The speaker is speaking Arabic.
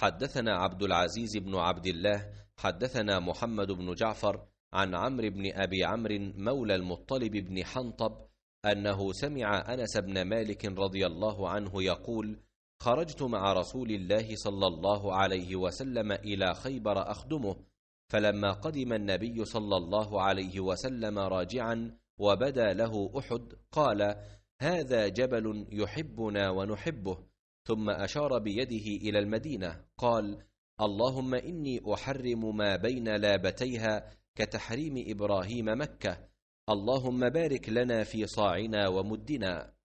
حدثنا عبد العزيز بن عبد الله حدثنا محمد بن جعفر عن عمرو بن ابي عمرو مولى المطلب بن حنطب انه سمع انس بن مالك رضي الله عنه يقول خرجت مع رسول الله صلى الله عليه وسلم الى خيبر اخدمه فلما قدم النبي صلى الله عليه وسلم راجعا وبدا له احد قال هذا جبل يحبنا ونحبه ثم اشار بيده الى المدينه قال اللهم اني احرم ما بين لابتيها كتحريم ابراهيم مكه اللهم بارك لنا في صاعنا ومدنا